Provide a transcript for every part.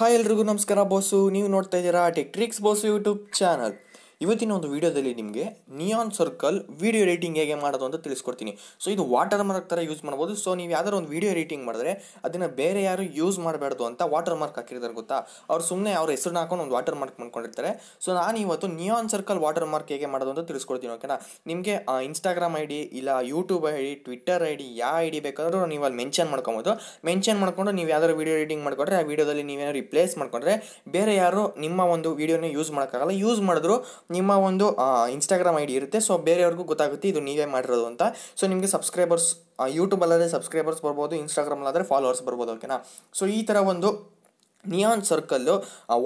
hi ಎಲ್ರಿಗೂ ನಮಸ್ಕಾರ ಬೋಸು ನೀವು ನೋಡ್ತಾ ಇದ್ದೀರಾ ಟೆಕ್ಟ್ರಿಕ್ಸ್ ಬೋಸು ಯೂಟ್ಯೂಬ್ ಚಾನಲ್ ಇವತ್ತಿನ ಒಂದು ವೀಡಿಯೋದಲ್ಲಿ ನಿಮಗೆ ನಿಯಾನ್ ಸರ್ಕಲ್ ವೀಡಿಯೋ ಎಡಿಟಿಂಗ್ ಹೇಗೆ ಮಾಡೋದು ಅಂತ ತಿಳಿಸ್ಕೊಡ್ತೀನಿ ಸೊ ಇದು ವಾಟರ್ ಮಾರ್ಕ್ ಥರ ಯೂಸ್ ಮಾಡ್ಬೋದು ಸೊ ನೀವು ಯಾವ್ದಾದ್ರು ಒಂದು ವೀಡಿಯೋ ಎಡಿಟಿಂಗ್ ಮಾಡಿದ್ರೆ ಅದನ್ನು ಬೇರೆ ಯಾರು ಯೂಸ್ ಮಾಡಬಾರ್ದು ಅಂತ ವಾಟರ್ ಮಾರ್ಕ್ ಹಾಕಿರ್ತಾರೆ ಗೊತ್ತಾ ಅವ್ರು ಸುಮ್ಮನೆ ಅವ್ರ ಹೆಸರು ಹಾಕೊಂಡು ಒಂದು ವಾಟರ್ ಮಾರ್ಕ್ ಮಾಡ್ಕೊಂಡಿರ್ತಾರೆ ಸೊ ನಾನು ಇವತ್ತು ನಿಯಾನ್ ಸರ್ಕಲ್ ವಾಟರ್ ಮಾರ್ಕ್ ಹೇಗೆ ಮಾಡೋದು ಅಂತ ತಿಳಿಸ್ಕೊಡ್ತೀನಿ ಓಕೆನಾ ನಿಮಗೆ ಇನ್ಸ್ಟಾಗ್ರಾಮ್ ಐ ಡಿ ಇಲ್ಲ YouTube I D Twitter I D ಯಾವ ಐ ಡಿ ಬೇಕಾದರೂ ನೀವು ಅಲ್ಲಿ ಮೆನ್ಷನ್ ಮಾಡ್ಕೊಬೋದು ಮೆನ್ಷನ್ ಮಾಡಿಕೊಂಡು ನೀವು ಯಾವ್ದಾದ್ರು ವೀಡಿಯೋ ಎಡಿಟಿಂಗ್ ಮಾಡ್ಕೊಂಡ್ರೆ ಆ ವೀಡಿಯೋದಲ್ಲಿ ನೀವೇನೋ ರಿಪ್ಲೇಸ್ ಮಾಡ್ಕೊಂಡ್ರೆ ಬೇರೆ ಯಾರು ನಿಮ್ಮ ಒಂದು ವೀಡಿಯೋನ ಯೂಸ್ ಮಾಡೋಕ್ಕಾಗಲ್ಲ ಯೂಸ್ ಮಾಡಿದ್ರು ನಿಮ್ಮ ಒಂದು ಇನ್ಸ್ಟಾಗ್ರಾಮ್ ಐ ಡಿ ಇರುತ್ತೆ ಸೊ ಬೇರೆಯವ್ರಿಗೂ ಗೊತ್ತಾಗುತ್ತೆ ಇದು ನೀವೇ ಮಾಡಿರೋದು ಅಂತ ಸೊ ನಿಮಗೆ ಸಬ್ಸ್ಕ್ರೈಬರ್ಸ್ ಯೂಟ್ಯೂಬಲ್ಲಾದರೆ ಸಬ್ಸ್ಕ್ರೈಬರ್ಸ್ ಬರ್ಬೋದು ಇನ್ಸ್ಟಾಗ್ರಾಮಲ್ಲಾದರೆ ಫಾಲೋವರ್ಸ್ ಬರ್ಬೋದು ಓಕೆನಾ ಸೊ ಈ ಥರ ಒಂದು neon circle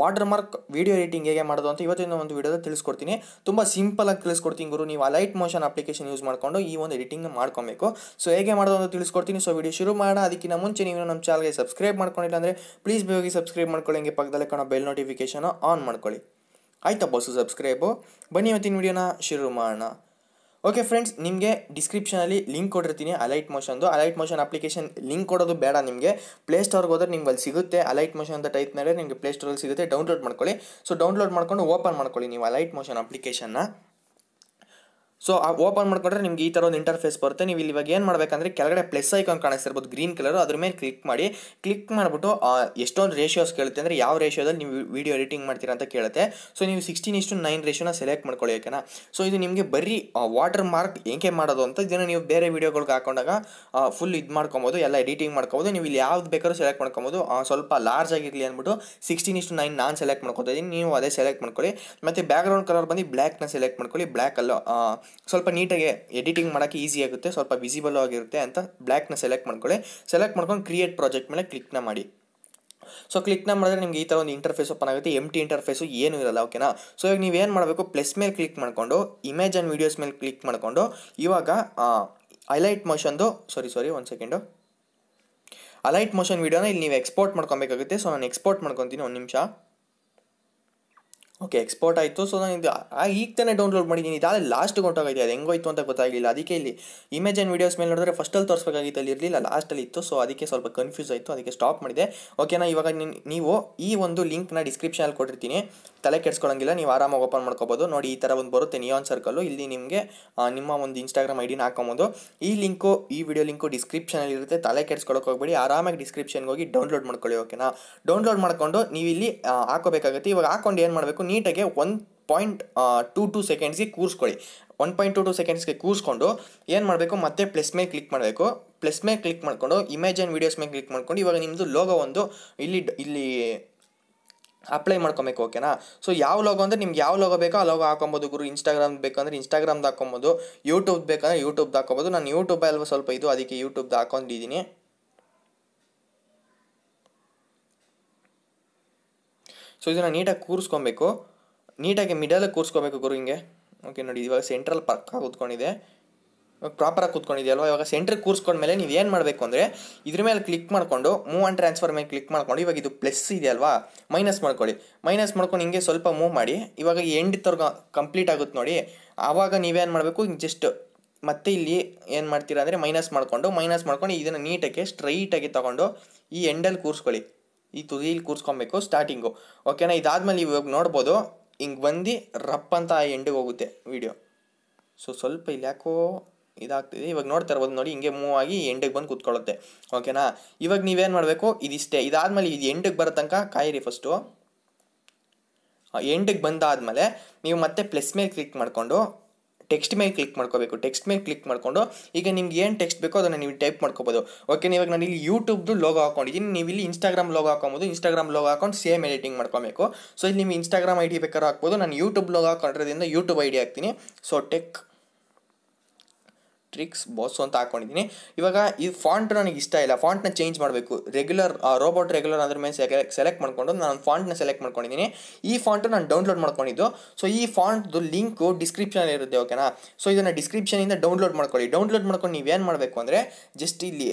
watermark video editing ಹೇಗೆ ಮಾಡೋದು ಅಂತ ಇವತ್ತಿನ ಒಂದು ವಿಡಿಯೋದಲ್ಲಿ ತಿಳಿಸ್ಕೊಡ್ತೀನಿ ತುಂಬ ಸಿಂಪಲ್ ಆಗಿ ತಿಳಿಸ್ಕೊಡ್ತೀನಿ ಗುರು ನೀವು ಲೈಟ್ ಮೋಷನ್ ಅಪ್ಲಿಕೇಶನ್ ಯೂಸ್ ಮಾಡಿಕೊಂಡು ಈ ಒಂದು ಎಡಿಟಿಂಗ್ ಮಾಡ್ಕೊಬೇಕು ಸೊ ಹೇಗೆ ಮಾಡೋದು ಅಂತ ತಿಳಿಸ್ಕೊಡ್ತೀನಿ ಸೊ ವಿಡಿಯೋ ಶುರು ಮಾಡೋಣ ಅದಕ್ಕಿಂತ ಮುಂಚೆ ನೀವು ನಮ್ಮ ಚಾನಲ್ಗೆ ಸಬ್ಸ್ಕ್ರೈಬ್ ಮಾಡ್ಕೊಂಡಿಲ್ಲ ಅಂದರೆ ಪ್ಲೀಸ್ ಬೇಗ ಸಬ್ಸ್ಕ್ರೈಬ್ ಮಾಡ್ಕೊಳ್ಳಿ ಹಂಗೆ ಪಕ್ಕದಲ್ಲೇ ಕಾಣೋ ಬೆಲ್ ನೋಟಿಫಿಕೇಶನ್ ಆನ್ ಮಾಡ್ಕೊಳ್ಳಿ ಆಯ್ತಾ ಬಸ್ಸು ಸಬ್ಸ್ಕ್ರೈಬು ಬನ್ನಿ ಇವತ್ತಿನ ವಿಡಿಯೋನ ಶುರು ಮಾಡೋಣ ಓಕೆ ಫ್ರೆಂಡ್ಸ್ ನಿಮಗೆ ಡಿಸ್ಕ್ರಿಪ್ಷನಲ್ಲಿ ಲಿಂಕ್ ಕೊಟ್ಟಿರ್ತೀನಿ ಅಲೈಟ್ ಮೋಷನ್ದು ಅಲೈಟ್ ಮೋಷನ್ ಅಪ್ಲಿಕೇಶನ್ ಲಿಂಕ್ ಕೊಡೋದು ಬೇಡ ನಿಮಗೆ ಪ್ಲೇಸ್ಟೋರ್ಗೆ ಹೋದ್ರೆ ನಿಮ್ಗೆ ಅಲ್ಲಿ ಸಿಗುತ್ತೆ ಅಲೈಟ್ ಮೋಷನ್ ಅಂತ ಟೈಪ್ ಮಾಡಿದ್ರೆ ನಿಮಗೆ ಪ್ಲೇಸ್ಟೋರಲ್ಲಿ ಸಿಗುತ್ತೆ ಡೌನ್ಲೋಡ್ ಮಾಡ್ಕೊಳ್ಳಿ ಸೊ ಡೌನ್ಲೋಡ್ ಮಾಡ್ಕೊಂಡು ಓಪನ್ ಮಾಡ್ಕೊಳ್ಳಿ ನೀವು ಅಲೈಟ್ ಮೋಷನ್ ಅಪ್ಲಿಕೇಶನ್ನ ಸೊ ಓಪನ್ ಮಾಡ್ಕೊಂಡ್ರೆ ನಿಮ್ಗೆ ಈ ಥರ ಒಂದು ಇಂಟರ್ಫೇಸ್ ಬರುತ್ತೆ ನೀವು ಇಲ್ಲಿ ಇವಾಗ ಏನು ಮಾಡಬೇಕಂದ್ರೆ ಕೆಳಗಡೆ ಪ್ಲಸ್ ಐಕಾನ್ ಕಾಣಿಸ್ತಿರ್ಬೋದು ಗ್ರೀನ್ ಕಲರ್ ಅದ್ರ ಮೇಲೆ ಕ್ಲಿಕ್ ಮಾಡಿ ಕ್ಲಿಕ್ ಮಾಡಿಬಿಟ್ಟು ಎಷ್ಟೊಂದು ರೇಷಿಯೋಸ್ ಕೇಳುತ್ತೆ ಅಂದರೆ ಯಾವ ರೇಷಿಯೋದಲ್ಲಿ ನೀವು ವೀಡಿಯೋ ಎಡಿಟಿಂಗ್ ಮಾಡ್ತೀರಾ ಅಂತ ಕೇಳುತ್ತೆ ಸೊ ನೀವು ಸಿಕ್ಸ್ಟೀನ್ ಇಷ್ಟು ನೈನ್ ರೇಷಿಯೋನ ಸೆಲೆಕ್ಟ್ ಮಾಡ್ಕೊಳ್ಳಿ ಓಕೆನಾ ಸೊ ಇದು ನಿಮಗೆ ಬರೀ ವಾಟರ್ ಮಾರ್ಕ್ ಏಕೆ ಮಾಡೋದು ಅಂತ ಇದನ್ನು ನೀವು ಬೇರೆ ವೀಡಿಯೋಗಳಿಗೆ ಹಾಕೊಂಡಾಗ ಫುಲ್ ಇದು ಮಾಡ್ಕೊಬೋದು ಎಲ್ಲ ಎಡಿಟಿಂಗ್ ಮಾಡ್ಕೊಬೋದು ನೀವು ಇಲ್ಲಿ ಯಾವ್ದು ಬೇಕಾದ್ರೂ ಸೆಲೆಕ್ಟ್ ಮಾಡ್ಕೊಬೋದು ಸ್ವಲ್ಪ ಲಾರ್ಜ್ ಆಗಿರಲಿ ಅಂದ್ಬಿಟ್ಟು ಸಿಕ್ಸ್ಟೀನ್ ಇಷ್ಟು ನೈನ್ ನಾನು ಸೆಲೆಕ್ಟ್ ಮಾಡ್ಕೊತಾ ಇದ್ದೀನಿ ನೀವು ಅದೇ ಸೆಲೆಕ್ಟ್ ಮಾಡ್ಕೊಳ್ಳಿ ಮತ್ತು ಬ್ಯಾಕ್ಗ್ರೌಂಡ್ ಕಲರ್ ಬಂದು ಬ್ಲ್ಯಾಕ್ನ ಸೆಲೆಕ್ಟ್ ಮಾಡ್ಕೊಳ್ಳಿ ಬ್ಲ್ಯಾಕ್ ಸ್ವಲ್ಪ ನೀಟಾಗಿ ಎಡಿಟಿಂಗ್ ಮಾಡೋಕ್ಕೆ ಈಸಿ ಆಗುತ್ತೆ ಸ್ವಲ್ಪ ವಿಸಿಬಲ್ ಆಗಿರುತ್ತೆ ಅಂತ ಬ್ಲ್ಯಾಕ್ನ ಸೆಲೆಕ್ಟ್ ಮಾಡ್ಕೊಳ್ಳಿ ಸೆಲೆಕ್ಟ್ ಮಾಡ್ಕೊಂಡು ಕ್ರಿಯೇಟ್ ಪ್ರಾಜೆಕ್ಟ್ ಮೇಲೆ ಕ್ಲಿಕ್ನ ಮಾಡಿ ಸೊ ಕ್ಲಿಕ್ನ ಮಾಡಿದ್ರೆ ನಿಮಗೆ ಈ ಥರ ಒಂದು ಇಂಟರ್ಫೇಸ್ ಓಪನ್ ಆಗುತ್ತೆ ಎಮ್ ಟಿ ಇಂಟರ್ಫೇಸು ಏನೂ ಇರಲ್ಲ ಓಕೆನಾ ಸೊ ಈಗ ನೀವೇನು ಮಾಡಬೇಕು ಪ್ಲಸ್ ಮೇಲೆ ಕ್ಲಿಕ್ ಮಾಡಿಕೊಂಡು ಇಮೇಜ್ ಆ್ಯಂಡ್ ವೀಡಿಯೋಸ್ ಮೇಲೆ ಕ್ಲಿಕ್ ಮಾಡಿಕೊಂಡು ಇವಾಗ ಹೈಲೈಟ್ ಮೋಷನ್ದು ಸಾರಿ ಸಾರಿ ಒಂದು ಸೆಕೆಂಡು ಅಲೈಟ್ ಮೋಷನ್ ವೀಡಿಯೋನ ಇಲ್ಲಿ ನೀವು ಎಕ್ಸ್ಪೋರ್ಟ್ ಮಾಡ್ಕೊಬೇಕಾಗುತ್ತೆ ಸೊ ನಾನು ಎಕ್ಸ್ಪೋರ್ಟ್ ಮಾಡ್ಕೊತೀನಿ ಒಂದು ನಿಮಿಷ ಓಕೆ ಎಕ್ಸ್ಪೋರ್ಟ್ ಆಯಿತು ಸೊ ನಾನು ಇದು ಈಗ ತಾನೇ ಡೌನ್ಲೋಡ್ ಮಾಡಿದ್ದೀನಿ ಇದಾದ ಲಾಸ್ಟ್ ಹೊಂಟೋಗೈತೆ ಅದು ಹೆಂಗೋಯ್ತು ಅಂತ ಗೊತ್ತಾಗಲಿಲ್ಲ ಅದಕ್ಕೆ ಇಲ್ಲಿ ಇಮೇಜ್ ಆ್ಯಂಡ್ ವೀಡಿಯೋಸ್ ಮೇಲೆ ನೋಡಿದ್ರೆ ಫಸ್ಟಲ್ಲಿ ತೋರಿಸ್ಬೇಕಾಗಿತ್ತು ಅಲ್ಲಿ ಇರಲಿಲ್ಲ ಲಾಸ್ಟಲ್ಲಿ ಇತ್ತು ಸೊ ಅದಕ್ಕೆ ಸ್ವಲ್ಪ ಕನ್ಫ್ಯೂಸ್ ಆಯಿತು ಅದಕ್ಕೆ ಸ್ಟಾಪ್ ಮಾಡಿದೆ ಓಕೆನಾ ಇವಾಗ ನೀವು ಈ ಒಂದು ಲಿಂಕ್ನ ಡಿಸ್ಕ್ರಿಪ್ಷನಲ್ಲಿ ಕೊಟ್ಟಿರ್ತೀನಿ ತಲೆ ಕೆಡ್ಸ್ಕೊಳಂಗಿಲ್ಲ ನೀವು ಆರಾಮಾಗಿ ಓಪನ್ ಮಾಡ್ಕೋಬೋದು ನೋಡಿ ಈ ಥರ ಒಂದು ಬರುತ್ತೆ ನಿಯೋನ್ ಸರ್ಕಲ್ಲು ಇಲ್ಲಿ ನಿಮಗೆ ನಿಮ್ಮ ಒಂದು ಇನ್ಸ್ಟಾಗ್ರಾಮ್ ಐಡಿನ ಹಾಕೊಬೋದು ಈ ಲಿಂಕು ಈ ವಿಡಿಯೋ ಲಿಂಕು ಡಿಸ್ಕ್ರಿಪ್ಷನಲ್ಲಿ ಇರುತ್ತೆ ತಲೆ ಕೆಡ್ಸ್ಕೊಳಕ್ಕೆ ಹೋಗ್ಬೇಡಿ ಆರಾಮಾಗಿ ಡಿಸ್ಕ್ರಿಪ್ಷನ್ಗೆ ಹೋಗಿ ಡೌನ್ಲೋಡ್ ಮಾಡ್ಕೊಳ್ಳಿ ಓಕೆನಾ ಡೌನ್ಲೋಡ್ ಮಾಡ್ಕೊಂಡು ನೀವು ಇಲ್ಲಿ ಹಾಕೋಬೇಕಾಗುತ್ತೆ ಇವಾಗ ಹಾಕೊಂಡು ಏನು ಮಾಡಬೇಕು ನೀಟಾಗಿ ಒನ್ ಪಾಯಿಂಟ್ ಟೂ ಟು ಸೆಕೆಂಡ್ಸ್ಗೆ ಕೂರಿಸ್ಕೊಳ್ಳಿ ಒನ್ ಪಾಯಿಂಟ್ ಟು ಟು ಸೆಕೆಂಡ್ಸ್ಗೆ ಕೂರಿಸ್ಕೊಂಡು ಏನು ಮಾಡಬೇಕು ಮತ್ತೆ ಪ್ಲಸ್ ಮೇಲೆ ಕ್ಲಿಕ್ ಮಾಡಬೇಕು ಪ್ಲಸ್ ಮೇಲೆ ಕ್ಲಿಕ್ ಮಾಡಿಕೊಂಡು ಇಮೇಜ್ ಆ್ಯಂಡ್ ವೀಡಿಯೋಸ್ ಮೇಲೆ ಕ್ಲಿಕ್ ಮಾಡ್ಕೊಂಡು ಇವಾಗ ನಿಮ್ಮದು ಲೋಗೋ ಒಂದು ಇಲ್ಲಿ ಇಲ್ಲಿ ಅಪ್ಲೈ ಮಾಡ್ಕೊಬೇಕು ಓಕೆನಾ ಸೊ ಯಾವ ಲೋಗೋ ಅಂದರೆ ನಿಮ್ಗೆ ಯಾವ ಲೋಗೋ ಬೇಕೋ ಆ ಲೋಗೋ ಹಾಕೊಬೋದು ಗುರು ಇನ್ಸ್ಟಾಗ್ರಾಮ್ ಬೇಕಂದ್ರೆ ಇನ್ಸ್ಟಾಗ್ರಾಮ್ದು ಹಾಕೊಬೋದು ಯೂಟ್ಯೂಬ್ ಬೇಕಂದ್ರೆ ಯೂಟ್ಯೂಬ್ದು ಹಾಕೊಬೋದು ನಾನು ಅಲ್ವಾ ಸ್ವಲ್ಪ ಇದು ಅದಕ್ಕೆ ಯೂಟ್ಯೂಬ್ದು ಹಾಕೊಂಡಿದ್ದೀನಿ ಸೊ ಇದನ್ನು ನೀಟಾಗಿ ಕೂರಿಸ್ಕೊಬೇಕು ನೀಟಾಗಿ ಮಿಡಲಾಗಿ ಕೂರಿಸ್ಕೊಬೇಕು ಗುರು ಹಿಂಗೆ ಓಕೆ ನೋಡಿ ಇವಾಗ ಸೆಂಟ್ರಲ್ಲಿ ಪಕ್ಕ ಕೂತ್ಕೊಂಡಿದೆ ಇವಾಗ ಪ್ರಾಪರಾಗಿ ಕೂತ್ಕೊಂಡಿದೆಯಲ್ವ ಇವಾಗ ಸೆಂಟ್ರಿಗೆ ಕೂರಿಸ್ಕೊಂಡ್ಮೇಲೆ ನೀವು ಏನು ಮಾಡಬೇಕು ಅಂದರೆ ಇದ್ರ ಮೇಲೆ ಕ್ಲಿಕ್ ಮಾಡಿಕೊಂಡು ಮೂವ್ ಆ್ಯಂಡ್ ಟ್ರಾನ್ಸ್ಫರ್ ಮೇಲೆ ಕ್ಲಿಕ್ ಮಾಡ್ಕೊಂಡು ಇವಾಗ ಇದು ಪ್ಲಸ್ ಇದೆ ಅಲ್ವಾ ಮೈನಸ್ ಮಾಡ್ಕೊಳ್ಳಿ ಮೈನಸ್ ಮಾಡ್ಕೊಂಡು ಹಿಂಗೆ ಸ್ವಲ್ಪ ಮೂವ್ ಮಾಡಿ ಇವಾಗ ಎಂಡ್ ತರ್ಗ ಕಂಪ್ಲೀಟ್ ಆಗುತ್ತೆ ನೋಡಿ ಆವಾಗ ನೀವೇನು ಮಾಡಬೇಕು ಜಸ್ಟ್ ಮತ್ತೆ ಇಲ್ಲಿ ಏನು ಮಾಡ್ತೀರಾ ಅಂದರೆ ಮೈನಸ್ ಮಾಡಿಕೊಂಡು ಮೈನಸ್ ಮಾಡ್ಕೊಂಡು ಇದನ್ನು ನೀಟಾಗಿ ಸ್ಟ್ರೈಟಾಗಿ ತೊಗೊಂಡು ಈ ಎಂಡಲ್ಲಿ ಕೂರಿಸ್ಕೊಳ್ಳಿ ಈ ತುದೀಲಿ ಕೂರಿಸ್ಕೊಬೇಕು ಸ್ಟಾರ್ಟಿಂಗು ಓಕೆನಾ ಇದಾದಮೇಲೆ ಇವಾಗ ನೋಡ್ಬೋದು ಹಿಂಗೆ ಬಂದು ರಪ್ ಅಂತ ಎಂಡಿಗೆ ಹೋಗುತ್ತೆ ವೀಡಿಯೋ ಸೊ ಸ್ವಲ್ಪ ಇಲ್ಲಿ ಯಾಕೋ ಇದಾಗ್ತಿದೆ ಇವಾಗ ನೋಡ್ತಾ ಇರ್ಬೋದು ನೋಡಿ ಹಿಂಗೆ ಮೂವ್ ಆಗಿ ಎಂಡಿಗೆ ಬಂದು ಕೂತ್ಕೊಳ್ಳುತ್ತೆ ಓಕೆನಾ ಇವಾಗ ನೀವೇನು ಮಾಡಬೇಕು ಇದಿಷ್ಟೇ ಇದಾದಮೇಲೆ ಇದು ಎಂಡಿಗೆ ಬರೋ ತನಕ ಕಾಯಿರಿ ಫಸ್ಟು ಎಂಡಿಗೆ ಬಂದಾದಮೇಲೆ ನೀವು ಮತ್ತೆ ಪ್ಲಸ್ ಮೇಲೆ ಕ್ಲಿಕ್ ಮಾಡಿಕೊಂಡು ಟೆಕ್ಸ್ಟ್ ಮೇಲೆ ಕ್ಲಿಕ್ ಮಾಡ್ಕೋಬೇಕು ಟೆಕ್ಸ್ಟ್ ಮೇಲೆ ಕ್ಲಿಕ್ ಮಾಡ್ಕೊಂಡು ಈಗ ನಿಮ್ಗೆ ಏನು ಟೆಕ್ಸ್ಟ್ ಬೇಕೋ ಅದನ್ನು ನೀವು ಟೈಪ್ ಮಾಡ್ಕೋಬೋದು ಓಕೆ ಇವಾಗ ನಾನು ಇಲ್ಲಿ ಯೂಟ್ಯೂಬ್ದು ಲೋಗೋ ಹಾಕೊಂಡಿದ್ದೀನಿ ನೀವು ಇಲ್ಲಿ ಇನ್ಸ್ಟಾಗ್ರಾಮ್ ಲೋಗ್ ಹಾಕೊಬೋದು ಇನ್ಸ್ಟಾಗ್ರಾಮ್ ಲೋಗೋ ಹಾಕೊಂಡು ಸೇಮ್ ಎಡಿಟಿಂಗ್ ಮಾಡ್ಕೊಬೇಕು ಸೊ ಇಲ್ಲಿ ನಿಮ್ಮ ಇನ್ಸ್ಟಾಗ್ರಾಮ್ ಐ ಡಿ ಬೇಕಾದ್ರೂ ಹಾಕ್ಬೋದು ನಾನು ಯೂಟ್ಯೂಬ್ ಲೋಗ್ ಹಾಕೊಂಡ್ರಿಂದ ಯೂಟ್ಯೂಬ್ ಐ ಡಿ ಹಾಕ್ತೀನಿ ಸೊ ಟೆಕ್ ಟ್ರಿಕ್ಸ್ ಬಾಸ್ ಅಂತ ಹಾಕೊಂಡಿದ್ದೀನಿ ಇವಾಗ ಈ ಫಾಂಟ್ ನನಗೆ ಇಷ್ಟ ಇಲ್ಲ ಫಾಂಟ್ನ ಚೇಂಜ್ ಮಾಡಬೇಕು ರೆಗ್ಯುಲರ್ ರೋಬೋಟ್ ರೆಗ್ಯುಲರ್ ಅದ್ರ ಮೇಲೆ ಸೆಲೆಕ್ಟ್ ಮಾಡಿಕೊಂಡು ನಾನು ಫಾಂಟ್ನ ಸೆಲೆಕ್ಟ್ ಮಾಡ್ಕೊಂಡಿದ್ದೀನಿ ಈ ಫಾಂಟ್ ನಾನು ಡೌನ್ಲೋಡ್ ಮಾಡ್ಕೊಂಡಿದ್ದು ಸೊ ಈ ಫಾಂಟ್ದು ಲಿಂಕು ಡಿಸ್ಕ್ರಿಪ್ಷನ್ ಇರುತ್ತೆ ಓಕೆನಾ ಸೊ ಇದನ್ನು ಡಿಸ್ಕ್ರಿಪ್ಷನಿಂದ ಡೌನ್ಲೋಡ್ ಮಾಡ್ಕೊಳ್ಳಿ ಡೌನ್ಲೋಡ್ ಮಾಡ್ಕೊಂಡು ನೀವೇನು ಮಾಡಬೇಕು ಅಂದರೆ ಜಸ್ಟ್ ಇಲ್ಲಿ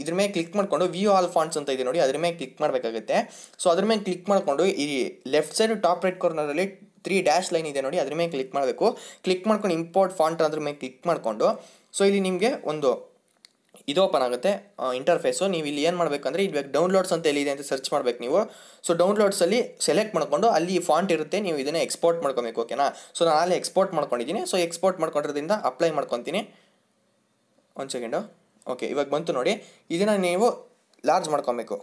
ಇದ್ರ ಮೇಲೆ ಕ್ಲಿಕ್ ಮಾಡಿಕೊಂಡು ವಿ ಆಲ್ ಫಾಂಟ್ಸ್ ಅಂತ ಇದೆ ನೋಡಿ ಅದ್ರ ಮೇಲೆ ಕ್ಲಿಕ್ ಮಾಡಬೇಕಾಗುತ್ತೆ ಸೊ ಅದ್ರ ಮೇಲೆ ಕ್ಲಿಕ್ ಮಾಡಿಕೊಂಡು ಈ ಲೆಫ್ಟ್ ಸೈಡ್ ಟಾಪ್ ರೈಟ್ ಕಾರ್ನರಲ್ಲಿ ತ್ರೀ ಡ್ಯಾಶ್ ಲೈನ್ ಇದೆ ನೋಡಿ ಅದ್ರ ಮೇಲೆ ಕ್ಲಿಕ್ ಮಾಡಬೇಕು ಕ್ಲಿಕ್ ಮಾಡ್ಕೊಂಡು ಇಂಪೋರ್ಟ್ ಫಾಂಟ್ ಅದ್ರ ಮೇಲೆ ಕ್ಲಿಕ್ ಮಾಡಿಕೊಂಡು ಸೊ ಇಲ್ಲಿ ನಿಮಗೆ ಒಂದು ಇದು ಓಪನ್ ಆಗುತ್ತೆ ಇಂಟರ್ಫೇಸು ನೀವು ಇಲ್ಲಿ ಏನು ಮಾಡಬೇಕಂದ್ರೆ ಇವಾಗ ಡೌನ್ಲೋಡ್ಸ್ ಅಂತ ಎಲ್ಲಿದೆ ಅಂತ ಸರ್ಚ್ ಮಾಡಬೇಕು ನೀವು ಸೊ ಡೌನ್ಲೋಡ್ಸಲ್ಲಿ ಸೆಲೆಕ್ಟ್ ಮಾಡಿಕೊಂಡು ಅಲ್ಲಿ ಫಾಂಟ್ ಇರುತ್ತೆ ನೀವು ಇದನ್ನು ಎಕ್ಸ್ಪೋರ್ಟ್ ಮಾಡ್ಕೊಬೇಕು ಓಕೆನಾ ಸೊ ನಾನು ಅಲ್ಲಿ ಎಕ್ಸ್ಪೋರ್ಟ್ ಮಾಡ್ಕೊಂಡಿದ್ದೀನಿ ಸೊ ಎಕ್ಸ್ಪೋರ್ಟ್ ಮಾಡ್ಕೊಂಡಿರೋದ್ರಿಂದ ಅಪ್ಲೈ ಮಾಡ್ಕೊತೀನಿ ಒಂದು ಸೆಕೆಂಡು ಓಕೆ ಇವಾಗ ಬಂತು ನೋಡಿ ಇದನ್ನು ನೀವು ಲಾರ್ಜ್ ಮಾಡ್ಕೊಬೇಕು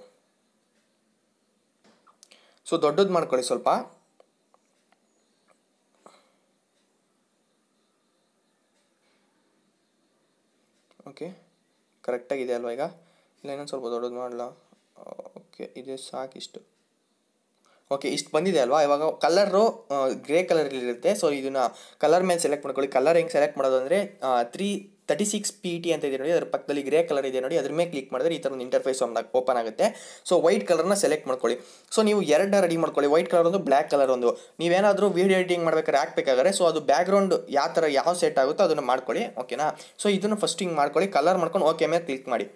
ಸೊ ದೊಡ್ಡದು ಮಾಡ್ಕೊಳ್ಳಿ ಸ್ವಲ್ಪ ಕರೆಕ್ಟಾಗಿದೆ ಅಲ್ವಾ ಈಗ ಇಲ್ಲ ಇನ್ನೊಂದು ಸ್ವಲ್ಪ ದೊಡ್ಡದು ಮಾಡಲ್ಲ ಓಕೆ ಇದು ಸಾಕಿಷ್ಟು ಓಕೆ ಇಷ್ಟು ಬಂದಿದೆ ಅಲ್ವಾ ಇವಾಗ ಕಲರು ಗ್ರೇ ಕಲರಲ್ಲಿರುತ್ತೆ ಸೊ ಇದನ್ನು ಕಲರ್ ಮೇಲೆ ಸೆಲೆಕ್ಟ್ ಮಾಡ್ಕೊಳ್ಳಿ ಕಲರ್ ಹೆಂಗೆ ಸೆಲೆಕ್ಟ್ ಮಾಡೋದು ಅಂದರೆ three thirty six P T ಅಂತ ಇದೆ ನೋಡಿ ಅದರ ಪಕ್ಕದಲ್ಲಿ ಗ್ರೇ ಕಲರ್ ಇದೆ ನೋಡಿ ಅದ್ರ ಮೇಲೆ ಕ್ಲಿಕ್ ಮಾಡಿದ್ರೆ ಈ ಥರ ಒಂದು ಇಂಟರ್ಫೇಸ್ ಓಪನ್ ಆಗುತ್ತೆ ಸೊ ವೈಟ್ ಕಲರ್ನ ಸೆಲೆಕ್ಟ್ ಮಾಡ್ಕೊಳ್ಳಿ ಸೊ ನೀವು ಎರಡು ರೆಡಿ ಮಾಡ್ಕೊಳ್ಳಿ ವೈಟ್ ಕಲರ್ ಒಂದು ಬ್ಲ್ಯಾಕ್ ಕಲರ್ ಒಂದು ನೀವೇನಾದರೂ ವೀಡಿಯೋ ಎಡಿಟಿಂಗ್ ಮಾಡ್ಬೇಕಾದ್ರೆ ಹಾಕ್ಬೇಕಾದ್ರೆ ಸೊ ಅದು ಬ್ಯಾಕ್ಗ್ರೌಂಡ್ ಯಾವ ಥರ ಯಾವ ಸೆಟ್ ಆಗುತ್ತೋ ಅದನ್ನು ಮಾಡ್ಕೊಳ್ಳಿ ಓಕೆನಾ ಸೊ ಇದನ್ನು ಫಸ್ಟ್ ಹಿಂಗೆ ಮಾಡ್ಕೊಳ್ಳಿ ಕಲರ್ ಮಾಡ್ಕೊಂಡು ಓಕೆ ಮೇಲೆ ಕ್ಲಿಕ್ ಮಾಡಿ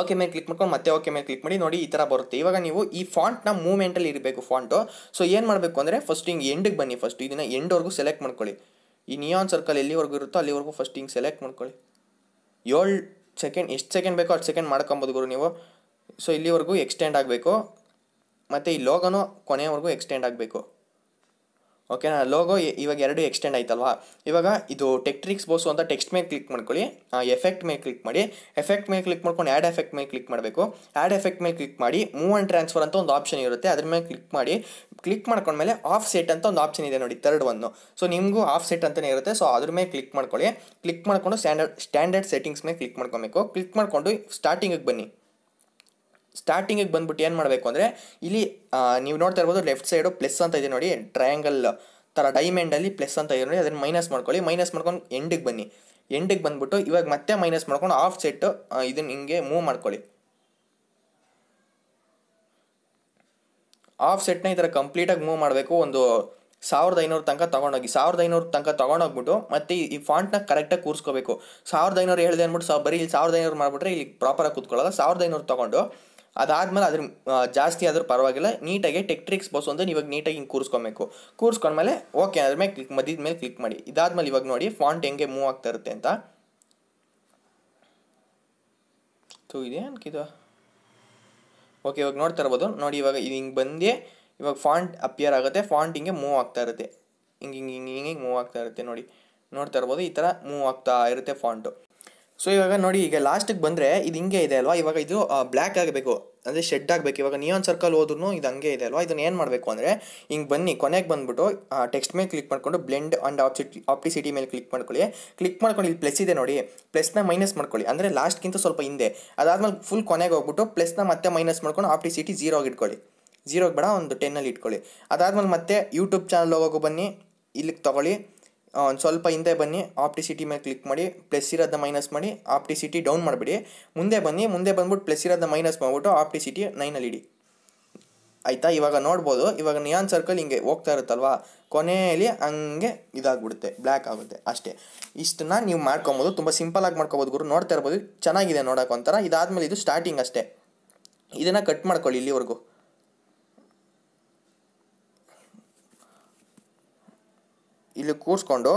ಓಕೆ ಮೇಲೆ ಕ್ಲಿಕ್ ಮಾಡ್ಕೊಂಡು ಮತ್ತೆ ಓಕೆ ಮೇಲೆ ಕ್ಲಿಕ್ ಮಾಡಿ ನೋಡಿ ಈ ಥರ ಬರುತ್ತೆ ಇವಾಗ ನೀವು ಈ ಫಾಂಟ್ನ ಮೂವ್ಮೆಂಟಲ್ಲಿ ಇರಬೇಕು ಫಾಂಟು ಸೊ ಏನು ಮಾಡಬೇಕು ಅಂದರೆ ಫಸ್ಟ್ ಹಿಂಗೆ ಎಂಡಿಗೆ ಬನ್ನಿ ಫಸ್ಟ್ ಇದನ್ನು ಎಂಡ್ವರೆಗೂ ಸೆಲೆಕ್ಟ್ ಮಾಡ್ಕೊಳ್ಳಿ ಈ ನಿಯಾನ್ ಸರ್ಕಲ್ ಎಲ್ಲಿವರೆಗೂ ಇರುತ್ತೋ ಅಲ್ಲಿವರೆಗೂ ಫಸ್ಟ್ ಹಿಂಗೆ ಸೆಲೆಕ್ಟ್ ಮಾಡ್ಕೊಳ್ಳಿ ಏಳು ಸೆಕೆಂಡ್ ಎಷ್ಟು ಸೆಕೆಂಡ್ ಬೇಕೋ ಅಷ್ಟು ಸೆಕೆಂಡ್ ಮಾಡ್ಕೊಬೋದು ಗುರು ನೀವು ಸೊ ಇಲ್ಲಿವರೆಗೂ ಎಕ್ಸ್ಟೆಂಡ್ ಆಗಬೇಕು ಮತ್ತು ಈ ಲೋಗೋನು ಕೊನೆಯವರೆಗೂ ಎಕ್ಸ್ಟೆಂಡ್ ಆಗಬೇಕು ಓಕೆನಾ ಲೋಗೋ ಇವಾಗ ಎರಡು ಎಕ್ಸ್ಟೆಂಡ್ ಆಯ್ತಲ್ವಾ ಇವಾಗ ಇದು ಟೆಕ್ಟ್ರಿಕ್ಸ್ ಬೋಸು ಅಂತ ಟೆಕ್ಸ್ಟ್ ಮೇಲೆ ಕ್ಲಿಕ್ ಮಾಡ್ಕೊಳ್ಳಿ ಎಫೆಕ್ಟ್ ಮೇಲೆ ಕ್ಲಿಕ್ ಮಾಡಿ ಎಫೆಕ್ಟ್ ಮೇಲೆ ಕ್ಲಿಕ್ ಮಾಡ್ಕೊಂಡು ಆ್ಯಡ್ ಎಫೆಕ್ಟ್ ಮೇಲೆ ಕ್ಲಿಕ್ ಮಾಡಬೇಕು ಆ್ಯಡ್ ಎಫೆಕ್ಟ್ ಮೇಲೆ ಕ್ಲಿಕ್ ಮಾಡಿ ಮೂವ್ ಆ್ಯಂಡ್ ಟ್ರಾನ್ಸ್ಫರ್ ಅಂತ ಒಂದು ಆಪ್ಷನ್ ಇರುತ್ತೆ ಅದ್ರ ಮೇಲೆ ಕ್ಲಿಕ್ ಮಾಡಿ ಕ್ಲಿಕ್ ಮಾಡ್ಕೊಂಡ್ಮೇಲೆ ಆಫ್ ಸೆಟ್ ಅಂತ ಒಂದು ಆಪ್ಷನ್ ಇದೆ ನೋಡಿ ತರ್ಡ್ ಒಂದು ಸೊ ನಿಮಗೂ ಆಫ್ ಸೆಟ್ ಅಂತಲೇ ಇರುತ್ತೆ ಸೊ ಅದ್ರ ಮೇಲೆ ಕ್ಲಿಕ್ ಮಾಡ್ಕೊಳ್ಳಿ ಕ್ಲಿಕ್ ಮಾಡಿಕೊಂಡು ಸ್ಟ್ಯಾಂಡರ್ಡ್ ಸ್ಟ್ಯಾಂಡರ್ಡ್ ಸೆಟ್ಟಿಂಗ್ಸ್ ಮೇಲೆ ಕ್ಲಿಕ್ ಮಾಡ್ಕೊಬೇಕು ಕ್ಲಿಕ್ ಮಾಡಿಕೊಂಡು ಸ್ಟಾರ್ಟಿಂಗಿಗೆ ಬನ್ನಿ ಸ್ಟಾರ್ಟಿಂಗಿಗೆ ಬಂದ್ಬಿಟ್ಟು ಏನು ಮಾಡಬೇಕು ಅಂದರೆ ಇಲ್ಲಿ ನೀವು ನೋಡ್ತಾ ಇರ್ಬೋದು ಲೆಫ್ಟ್ ಸೈಡು ಪ್ಲಸ್ ಅಂತ ಇದೆ ನೋಡಿ ಟ್ರಯಾಂಗಲ್ ಥರ ಡೈಮಂಡಲ್ಲಿ ಪ್ಲಸ್ ಅಂತ ಇದೆ ನೋಡಿ ಅದನ್ನು ಮೈನಸ್ ಮಾಡ್ಕೊಳ್ಳಿ ಮೈನಸ್ ಮಾಡ್ಕೊಂಡು ಎಂಡಿಗೆ ಬನ್ನಿ ಎಂಡಿಗೆ ಬಂದ್ಬಿಟ್ಟು ಇವಾಗ ಮತ್ತೆ ಮೈನಸ್ ಮಾಡ್ಕೊಂಡು ಆಫ್ ಸೆಟ್ಟು ಇದನ್ನು ಹಿಂಗೆ ಮೂವ್ ಮಾಡ್ಕೊಳ್ಳಿ ಆಫ್ ಸೆಟ್ನ ಈ ಥರ ಕಂಪ್ಲೀಟಾಗಿ ಮೂವ್ ಮಾಡಬೇಕು ಒಂದು ಸಾವಿರದ ಐನೂರು ತನಕ ತೊಗೊಂಡೋಗಿ ಸಾವಿರದ ಐನೂರು ತನಕ ತೊಗೊಂಡೋಗ್ಬಿಟ್ಟು ಮತ್ತು ಈ ಫಾಂಟ್ನ ಕರೆಕ್ಟಾಗಿ ಕೂರಿಸ್ಕೋಬೇಕು ಸಾವಿರದ ಐನೂರು ಹೇಳಿದೆ ಅಂದ್ಬಿಟ್ಟು ಸಾವಿರ ಬರೀ ಇಲ್ಲಿ ಸಾವಿರದ ಐನೂರು ಮಾಡಿಬಿಟ್ರೆ ಇಲ್ಲಿ ಪ್ರಾಪರಾಗಿ ಕೂತ್ಕೊಳ್ಳೋಲ್ಲ ಸಾವಿರದ ಐನೂರು ತೊಗೊಂಡು ಅದಾದಮೇಲೆ ಅದ್ರ ಜಾಸ್ತಿ ಆದರೂ ಪರವಾಗಿಲ್ಲ ನೀಟಾಗಿ ಟೆಕ್ಟ್ರಿಕ್ಸ್ ಬಸ್ ಅಂತ ಇವಾಗ ನೀಟಾಗಿ ಹಿಂಗೆ ಕೂರಿಸ್ಕೊಬೇಕು ಕೂರಿಸ್ಕೊಂಡ್ಮೇಲೆ ಓಕೆ ಅದ್ರ ಮೇಲೆ ಕ್ಲಿಕ್ ಮದಿದ ಮೇಲೆ ಕ್ಲಿಕ್ ಮಾಡಿ ಇದಾದ್ಮೇಲೆ ಇವಾಗ ನೋಡಿ ಫಾಂಟ್ ಹೆಂಗೆ ಮೂವ್ ಆಗ್ತಾ ಇರುತ್ತೆ ಅಂತ ತೂ ಇದೆ ಅನ್ಕಿದ ಓಕೆ ಇವಾಗ ನೋಡ್ತಾ ಇರ್ಬೋದು ನೋಡಿ ಇವಾಗ ಇದು ಹಿಂಗೆ ಬಂದು ಇವಾಗ ಫಾಂಟ್ ಅಪಿಯರ್ ಆಗುತ್ತೆ ಫಾಂಟ್ ಹಿಂಗೆ ಮೂವ್ ಆಗ್ತಾ ಇರುತ್ತೆ ಹಿಂಗೆ ಹಿಂಗೆ ಹಿಂಗೆ ಹಿಂಗೆ ಮೂವ್ ಆಗ್ತಾ ಇರುತ್ತೆ ನೋಡಿ ನೋಡ್ತಾ ಇರ್ಬೋದು ಈ ಥರ ಮೂವ್ ಆಗ್ತಾ ಇರುತ್ತೆ ಫಾಂಟು ಸೊ ಇವಾಗ ನೋಡಿ ಈಗ ಲಾಸ್ಟಿಗೆ ಬಂದರೆ ಇದು ಹಿಂಗೆ ಇದೆ ಅಲ್ವಾ ಇವಾಗ ಇದು ಬ್ಲ್ಯಾಕ್ ಆಗಬೇಕು ಅಂದರೆ ಶೆಡ್ ಆಗಬೇಕು ಇವಾಗ ನಿಯಾನ್ ಸರ್ಕಲ್ ಹೋದ್ರೂ ಇದು ಹಂಗೆ ಇದೆ ಅಲ್ವಾ ಇದನ್ನು ಏನು ಮಾಡಬೇಕು ಅಂದರೆ ಹಿಂಗೆ ಬನ್ನಿ ಕೊನೆಗೆ ಬಂದುಬಿಟ್ಟು ಟೆಕ್ಸ್ಟ್ ಮೇಲೆ ಕ್ಲಿಕ್ ಮಾಡ್ಕೊಂಡು ಬ್ಲೆಂಡ್ ಆ್ಯಂಡ್ ಆಪ್ಸಿಟಿ ಆಪ್ಟಿಸಿಟಿ ಮೇಲೆ ಕ್ಲಿಕ್ ಮಾಡ್ಕೊಳ್ಳಿ ಕ್ಲಿಕ್ ಮಾಡ್ಕೊಂಡು ಇಲ್ಲಿ ಪ್ಲಸ್ ಇದೆ ನೋಡಿ ಪ್ಲಸ್ನ ಮೈನಸ್ ಮಾಡ್ಕೊಳ್ಳಿ ಅಂದರೆ ಲಾಸ್ಟ್ಗಿಂತ ಸ್ವಲ್ಪ ಹಿಂದೆ ಅದಾದ್ಮೇಲೆ ಫುಲ್ ಕೊನೆಗೆ ಹೋಗ್ಬಿಟ್ಟು ಪ್ಲಸ್ನ ಮತ್ತೆ ಮೈನಸ್ ಮಾಡ್ಕೊಂಡು ಆಪ್ಟಿಸಿಟಿ ಜೀರೋಗಿ ಇಟ್ಕೊಳ್ಳಿ ಜೀರೋಗೆ ಬೇಡ ಒಂದು ಟೆನ್ನಲ್ಲಿ ಇಟ್ಕೊಳ್ಳಿ ಅದಾದ್ಮೇಲೆ ಮತ್ತೆ ಯೂಟ್ಯೂಬ್ ಚಾನಲ್ ಹೋಗೋ ಬನ್ನಿ ಇಲ್ಲಿಗೆ ತೊಗೊಳ್ಳಿ ಒಂದು ಸ್ವಲ್ಪ ಹಿಂದೆ ಬನ್ನಿ ಆಪ್ಟಿಸಿಟಿ ಮೇಲೆ ಕ್ಲಿಕ್ ಮಾಡಿ ಪ್ಲಸ್ ಇರೋದ ಮೈನಸ್ ಮಾಡಿ ಆಪ್ಟಿಸಿಟಿ ಡೌನ್ ಮಾಡಿಬಿಡಿ ಮುಂದೆ ಬನ್ನಿ ಮುಂದೆ ಬಂದ್ಬಿಟ್ಟು ಪ್ಲಸ್ ಇರೋದ ಮೈನಸ್ ಮಾಡಿಬಿಟ್ಟು ಆಪ್ಟಿಸಿಟಿ ನೈನಲ್ಲಿ ಇಡಿ ಆಯಿತಾ ಇವಾಗ ನೋಡ್ಬೋದು ಇವಾಗ ನಿಯಾನ್ ಸರ್ಕಲ್ ಹಿಂಗೆ ಹೋಗ್ತಾ ಇರುತ್ತಲ್ವಾ ಕೊನೆಯಲ್ಲಿ ಹಂಗೆ ಇದಾಗ್ಬಿಡುತ್ತೆ ಬ್ಲ್ಯಾಕ್ ಆಗುತ್ತೆ ಅಷ್ಟೇ ಇಷ್ಟನ್ನ ನೀವು ಮಾಡ್ಕೊಬೋದು ತುಂಬ ಸಿಂಪಲಾಗಿ ಮಾಡ್ಕೊಬೋದು ಗುರು ನೋಡ್ತಾ ಇರ್ಬೋದು ಚೆನ್ನಾಗಿದೆ ನೋಡೋಕೆ ಒಂಥರ ಇದಾದಮೇಲೆ ಇದು ಸ್ಟಾರ್ಟಿಂಗ್ ಅಷ್ಟೇ ಇದನ್ನು ಕಟ್ ಮಾಡ್ಕೊಳ್ಳಿ ಇಲ್ಲಿವರೆಗೂ ಇಲ್ಲಿ ಕೂರಿಸ್ಕೊಂಡು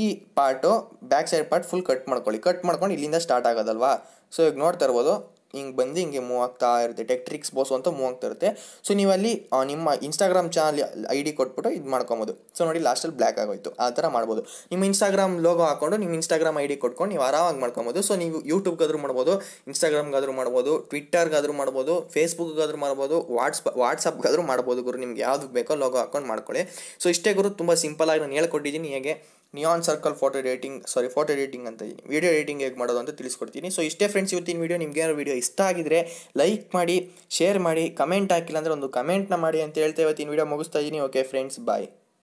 ಈ part back side part full cut ಮಾಡ್ಕೊಳ್ಳಿ ಕಟ್ ಮಾಡ್ಕೊಂಡು ಇಲ್ಲಿಂದ ಸ್ಟಾರ್ಟ್ ಆಗೋದಲ್ವಾ ಸೊ ಈಗ ನೋಡ್ತಾ ಇರ್ಬೋದು ಹಿಂಗೆ ಬಂದು ಹಿಂಗೆ ಮೂವ್ ಆಗ್ತಾ ಇರುತ್ತೆ ಟೆಕ್ಟ್ರಿಕ್ಸ್ ಬೋಸು ಅಂತ ಮೂವ್ ಆಗ್ತಾ ಇರುತ್ತೆ ಸೊ ನೀವು ಅಲ್ಲಿ ನಿಮ್ಮ ಇನ್ಸ್ಟಾಗ್ರಾಮ್ ಚಾನಲ್ ಐ ಡಿ ಕೊಟ್ಬಿಟ್ಟು ಇದು ಮಾಡ್ಕೊಬೋದು ಸೊ ನೋಡಿ ಲಾಸ್ಟಲ್ಲಿ ಬ್ಲ್ಯಾಕ್ ಆಗೋಯ್ತು ಆ ಥರ ಮಾಡ್ಬೋದು ನಿಮ್ಮ ಇನ್ಸ್ಟಾಗ್ರಾಮ್ ಲೋಗೋ ಹಾಕೊಂಡು ನಿಮ್ಮ ಇನ್ಸ್ಟಾಗ್ರಾಮ್ ಐ ಡಿ ಕೊಟ್ಕೊಂಡು ನೀವು ಆರಾಮಾಗಿ ಮಾಡ್ಕೊಬೋದು ಸೊ ನೀವು ಯೂಟ್ಯೂಬ್ಗಾದ್ರೂ ಮಾಡ್ಬೋದು ಇನ್ಸ್ಟಾಗ್ರಾಮ್ಗಾದ್ರೂ ಮಾಡ್ಬೋದು ಟ್ವಿಟ್ಟರ್ಗಾದ್ರೂ ಮಾಡ್ಬೋದು ಫೇಸ್ಬುಕ್ಗಾದ್ರೂ ಮಾಡ್ಬೋದು ವಾಟ್ಸ್ ವಾಟ್ಸಪ್ಗಾದ್ರೂ ಮಾಡ್ಬೋದು ಗುರು ನಿಮ್ಗೆ ಯಾವ್ದು ಬೇಕೋ ಲೋಗೋ ಹಾಕೊಂಡು ಮಾಡ್ಕೊಳ್ಳಿ ಸೊ ಇಷ್ಟೇ ಗುರು ತುಂಬ ಸಿಂಪಲ್ ಆಗಿ ನಾನು ಹೇಳ್ಕೊಟ್ಟಿದ್ದೀನಿ ಹೇಗೆ neon circle photo editing sorry photo editing ಅಂತ ವೀಡಿಯೋ ಎಡಿಟಿಂಗ್ ಹೇಗೆ ಮಾಡೋದು ಅಂತ ತಿಳಿಸ್ಕೊಡ್ತೀನಿ ಸೊ ಇಷ್ಟೇ ಫ್ರೆಂಡ್ಸ್ ಇವತ್ತಿನ ವೀಡಿಯೋ ನಿಮ್ಗೆ ಏನಾದ್ರು ವೀಡಿಯೋ ಇಷ್ಟ ಆಗಿದ್ರೆ ಲೈಕ್ ಮಾಡಿ ಶೇರ್ ಮಾಡಿ ಕಮೆಂಟ್ ಹಾಕಿಲ್ಲ ಅಂದರೆ ಒಂದು ಕಮೆಂಟ್ನ ಮಾಡಿ ಅಂತ ಹೇಳ್ತಾ ಇವತ್ತಿನ ವೀಡಿಯೋ ಮುಗಿಸ್ತಾ ಇದ್ದೀನಿ ಓಕೆ ಫ್ರೆಂಡ್ಸ್ ಬಾಯ್